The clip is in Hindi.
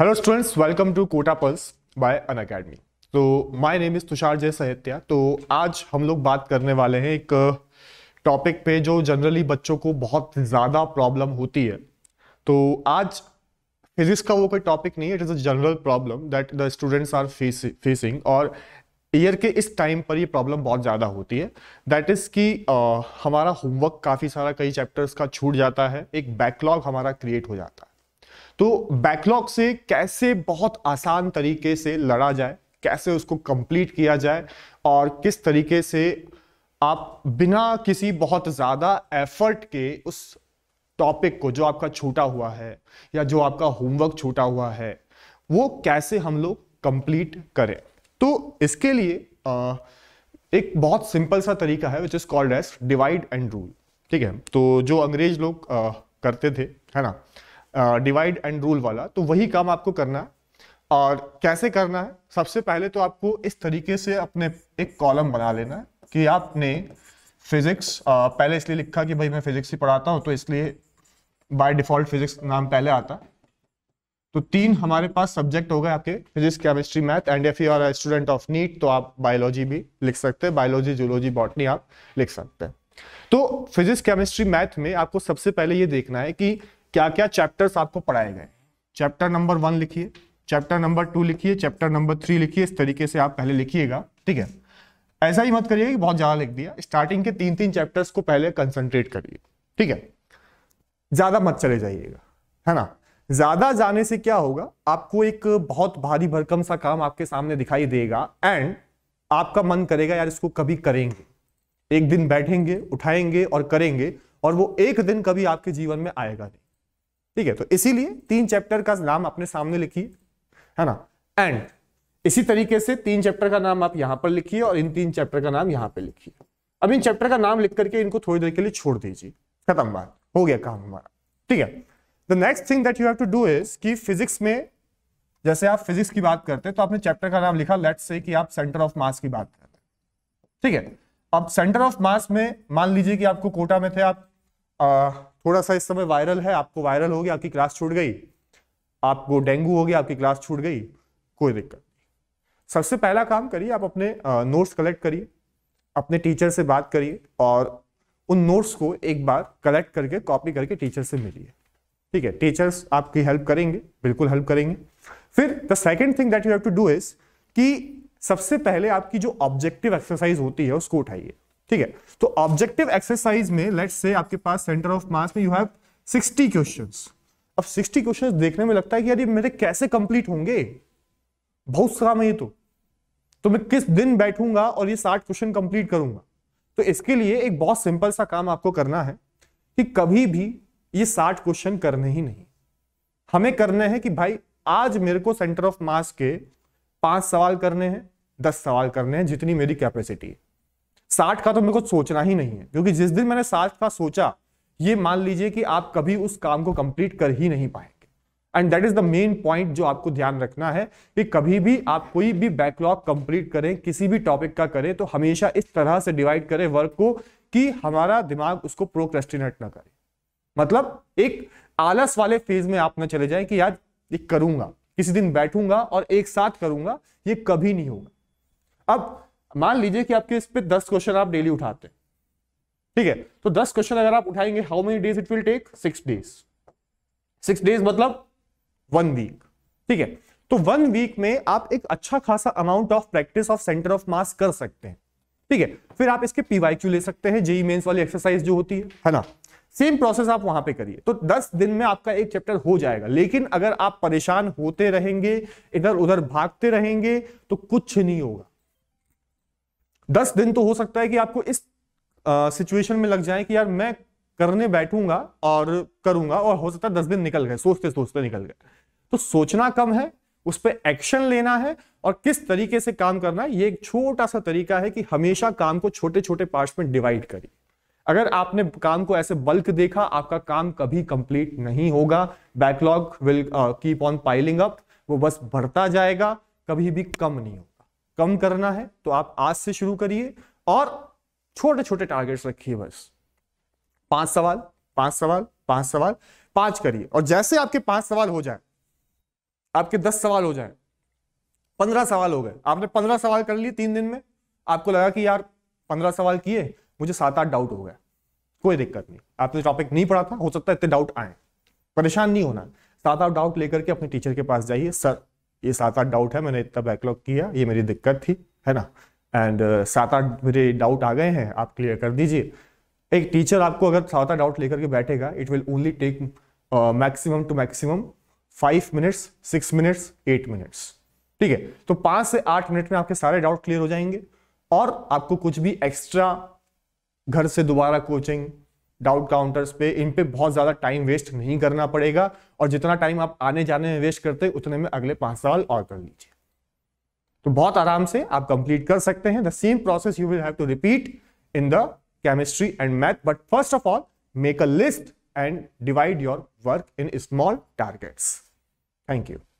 hello students welcome to Kota pulse by Unacademy तो my name is Tushar Jai Sahitya तो आज हम लोग बात करने वाले हैं एक टॉपिक uh, पे जो जनरली बच्चों को बहुत ज़्यादा प्रॉब्लम होती है तो आज फिजिक्स का वो कोई टॉपिक नहीं है it is a general problem that the students are facing और ईयर के इस टाइम पर ये प्रॉब्लम बहुत ज़्यादा होती है दैट इज़ कि uh, हमारा होमवर्क काफ़ी सारा कई चैप्टर्स का छूट जाता है एक बैकलॉग हमारा क्रिएट हो जाता है तो बैकलॉग से कैसे बहुत आसान तरीके से लड़ा जाए कैसे उसको कंप्लीट किया जाए और किस तरीके से आप बिना किसी बहुत ज़्यादा एफर्ट के उस टॉपिक को जो आपका छूटा हुआ है या जो आपका होमवर्क छूटा हुआ है वो कैसे हम लोग कंप्लीट करें तो इसके लिए आ, एक बहुत सिंपल सा तरीका है which is called as divide and rule ठीक है तो जो अंग्रेज लोग आ, करते थे है ना डिवाइड एंड रूल वाला तो वही काम आपको करना है और कैसे करना है सबसे पहले तो आपको इस तरीके से अपने एक कॉलम बना लेना है कि आपने फिजिक्स पहले इसलिए लिखा कि भाई मैं फिजिक्स ही पढ़ाता हूँ तो इसलिए बाय डिफॉल्ट फिजिक्स नाम पहले आता तो तीन हमारे पास सब्जेक्ट हो गए आपके physics chemistry math and if you are student of NEET तो आप बायोलॉजी भी लिख सकते हैं बायोलॉजी जूलॉजी बॉटनी आप लिख सकते हैं तो फिजिक्स केमिस्ट्री मैथ में आपको सबसे पहले ये देखना है कि क्या क्या चैप्टर्स आपको पढ़ाए गए चैप्टर नंबर वन लिखिए चैप्टर नंबर टू लिखिए चैप्टर नंबर थ्री लिखिए इस तरीके से आप पहले लिखिएगा ठीक है ऐसा ही मत करिए कि बहुत ज्यादा लिख दिया स्टार्टिंग के तीन तीन चैप्टर्स को पहले कंसंट्रेट करिए ठीक है ज्यादा मत चले जाइएगा है ना ज्यादा जाने से क्या होगा आपको एक बहुत भारी भरकम सा काम आपके सामने दिखाई देगा एंड आपका मन करेगा यार इसको कभी करेंगे एक दिन बैठेंगे उठाएंगे और करेंगे और वो एक दिन कभी आपके जीवन में आएगा नहीं ठीक है तो इसीलिए तीन चैप्टर का नाम अपने सामने लिखिए है ना एंड इसी तरीके से तीन चैप्टर का नाम आप यहां पर लिखिए और इन तीन चैप्टर का नाम यहां पर लिखिए अब इन चैप्टर का नाम लिख करके इनको थोड़ी देर के लिए छोड़ दीजिए खत्म बात हो गया काम हमारा ठीक है the next thing that you have to do is कि फिजिक्स में जैसे आप फिजिक्स की बात करते हैं तो आपने चैप्टर का नाम लिखा लेट्स से कि आप सेंटर ऑफ मास की बात करते हैं ठीक है अब सेंटर ऑफ मास में मान लीजिए कि आपको कोटा में थे आप थोड़ा सा इस समय वायरल है आपको वायरल हो गया आपकी क्लास छूट गई आपको डेंगू हो गया आपकी क्लास छूट गई कोई दिक्कत नहीं सबसे पहला काम करिए आप अपने नोट्स कलेक्ट करिए अपने टीचर से बात करिए और उन नोट्स को एक बार कलेक्ट करके कॉपी करके टीचर से मिलिए ठीक है टीचर्स आपकी हेल्प करेंगे बिल्कुल हेल्प करेंगे फिर the second thing that you have to do is कि सबसे पहले आपकी जो ऑब्जेक्टिव एक्सरसाइज होती है उसको उठाइए ठीक है तो ऑब्जेक्टिव एक्सरसाइज में लेट्स से आपके पास सेंटर ऑफ मास में यू हैव 60 क्वेश्चंस अब 60 क्वेश्चंस देखने में लगता है कि यार ये मेरे कैसे कंप्लीट होंगे बहुत काम है ये तो तो मैं किस दिन बैठूंगा और ये 60 क्वेश्चन कंप्लीट करूंगा तो इसके लिए एक बहुत सिंपल सा काम आपको करना है कि कभी भी ये 60 क्वेश्चन करने ही नहीं हमें करने हैं कि भाई आज मेरे को सेंटर ऑफ मास के पांच सवाल करने हैं दस सवाल करने हैं जितनी मेरी कैपेसिटी है साठ का तो मेरे को सोचना ही नहीं है क्योंकि जिस दिन मैंने साठ का सोचा ये मान लीजिए कि आप कभी उस काम को कंप्लीट कर ही नहीं पाएंगे and that is the main point जो आपको ध्यान रखना है कि कभी भी आप कोई भी बैकलॉग कंप्लीट करें किसी भी टॉपिक का करें तो हमेशा इस तरह से डिवाइड करें वर्क को कि हमारा दिमाग उसको प्रोक्रेस्टिनेट ना करे मतलब एक आलस वाले फेज में आप ना चले जाए कि यार ये करूंगा किसी दिन बैठूंगा और एक साथ करूंगा ये कभी नहीं होगा अब मान लीजिए कि आपके इस पे दस क्वेश्चन आप डेली उठाते हैं ठीक है तो दस क्वेश्चन अगर आप उठाएंगे how many days it will take six days six days मतलब वन वीक ठीक है तो वन वीक में आप एक अच्छा खासा amount of practice of centre of mass कर सकते हैं ठीक है फिर आप इसके पीवाईक्यू ले सकते हैं जेई मेन्स e वाली एक्सरसाइज जो होती है है ना सेम प्रोसेस आप वहां पे करिए तो 10 दिन में आपका एक चैप्टर हो जाएगा लेकिन अगर आप परेशान होते रहेंगे इधर उधर भागते रहेंगे तो कुछ नहीं होगा दस दिन तो हो सकता है कि आपको इस सिचुएशन में लग जाए कि यार मैं करने बैठूंगा और करूंगा और हो सकता है दस दिन निकल गए सोचते सोचते निकल गए तो सोचना कम है उस पर एक्शन लेना है और किस तरीके से काम करना है ये एक छोटा सा तरीका है कि हमेशा काम को छोटे छोटे पार्ट्स में डिवाइड करिए अगर आपने काम को ऐसे बल्क देखा आपका काम कभी कंप्लीट नहीं होगा backlog will keep on piling up वो बस बढ़ता जाएगा कभी भी कम नहीं होगा कम करना है तो आप आज से शुरू करिए और छोटे छोटे टारगेट्स रखिए बस पांच सवाल पांच सवाल पांच सवाल पांच करिए और जैसे आपके पांच सवाल हो जाए आपके दस सवाल हो जाए पंद्रह सवाल हो गए आपने पंद्रह सवाल कर लिए तीन दिन में आपको लगा कि यार पंद्रह सवाल किए मुझे सात आठ डाउट हो गया कोई दिक्कत नहीं आपने टॉपिक नहीं पढ़ा था हो सकता है इतने डाउट आए परेशान नहीं होना सात आठ डाउट लेकर के अपने टीचर के पास जाइए सर ये सात आठ डाउट है मैंने इतना बैकलॉग किया ये मेरी दिक्कत थी है ना एंड uh, सात आठ मेरे डाउट आ गए हैं आप क्लियर कर दीजिए एक टीचर आपको अगर सात आठ डाउट लेकर के बैठेगा it will only take maximum two maximum five minutes six minutes eight minutes ठीक है तो पांच से आठ मिनट में आपके सारे डाउट क्लियर हो जाएंगे और आपको कुछ भी एक्स्ट्रा घर से दोबारा कोचिंग डाउट काउंटर्स पे इन पे बहुत ज़्यादा टाइम वेस्ट नहीं करना पड़ेगा और जितना टाइम आप आने जाने में वेस्ट करते हैं उतने में अगले पाँच साल और कर लीजिए तो बहुत आराम से आप कंप्लीट कर सकते हैं the same process you will have to repeat in the chemistry and math but first of all make a list and divide your work in small targets thank you